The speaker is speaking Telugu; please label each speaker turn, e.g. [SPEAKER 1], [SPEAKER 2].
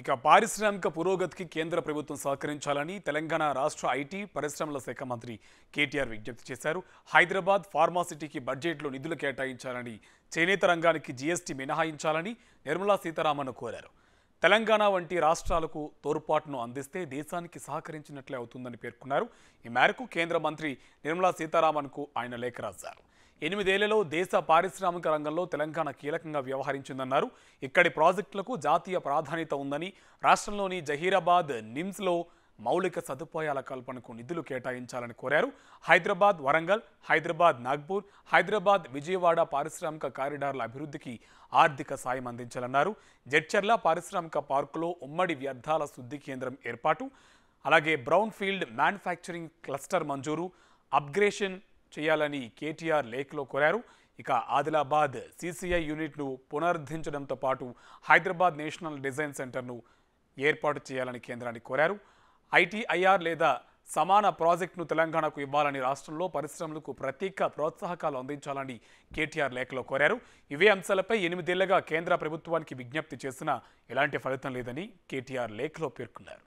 [SPEAKER 1] ఇక పారిశ్రామిక పురోగతికి కేంద్ర ప్రభుత్వం సహకరించాలని తెలంగాణ రాష్ట్ర ఐటీ పరిశ్రమల శాఖ మంత్రి కేటీఆర్ విజ్ఞప్తి చేశారు హైదరాబాద్ ఫార్మాసిటీకి బడ్జెట్లో నిధులు కేటాయించాలని చేనేత రంగానికి జీఎస్టీ మినహాయించాలని నిర్మలా సీతారామన్ కోరారు తెలంగాణ వంటి రాష్ట్రాలకు తోడ్పాటును అందిస్తే దేశానికి సహకరించినట్లే అవుతుందని పేర్కొన్నారు ఈ మేరకు కేంద్ర మంత్రి నిర్మలా సీతారామన్కు ఆయన లేఖ రాశారు ఎనిమిదేళ్లలో దేశ పారిశ్రామిక రంగంలో తెలంగాణ కీలకంగా వ్యవహరించిందన్నారు ఇక్కడి ప్రాజెక్టులకు జాతీయ ప్రాధాన్యత ఉందని రాష్ట్రంలోని జహీరాబాద్ నిమ్స్లో మౌలిక సదుపాయాల కల్పనకు నిధులు కేటాయించాలని కోరారు హైదరాబాద్ వరంగల్ హైదరాబాద్ నాగ్పూర్ హైదరాబాద్ విజయవాడ పారిశ్రామిక కారిడార్ల అభివృద్ధికి ఆర్థిక సాయం అందించాలన్నారు జడ్చర్ల పారిశ్రామిక పార్కులో ఉమ్మడి వ్యర్థాల శుద్ధి కేంద్రం ఏర్పాటు అలాగే బ్రౌన్ ఫీల్డ్ మ్యానుఫ్యాక్చరింగ్ క్లస్టర్ మంజూరు అప్గ్రేషన్ చేయాలని కేటీఆర్ లేఖలో కోరారు ఇక ఆదిలాబాద్ సీసీఐ యూనిట్ను పునరుద్ధరించడంతో పాటు హైదరాబాద్ నేషనల్ డిజైన్ సెంటర్ను ఏర్పాటు చేయాలని కేంద్రాన్ని కోరారు ఐటీఐఆర్ లేదా సమాన ప్రాజెక్టును తెలంగాణకు ఇవ్వాలని రాష్ట్రంలో పరిశ్రమలకు ప్రత్యేక ప్రోత్సాహకాలు అందించాలని కేటీఆర్ లేఖలో కోరారు ఇవే అంశాలపై ఎనిమిదేళ్లగా కేంద్ర ప్రభుత్వానికి విజ్ఞప్తి చేసినా ఎలాంటి ఫలితం లేదని కేటీఆర్ లేఖలో పేర్కొన్నారు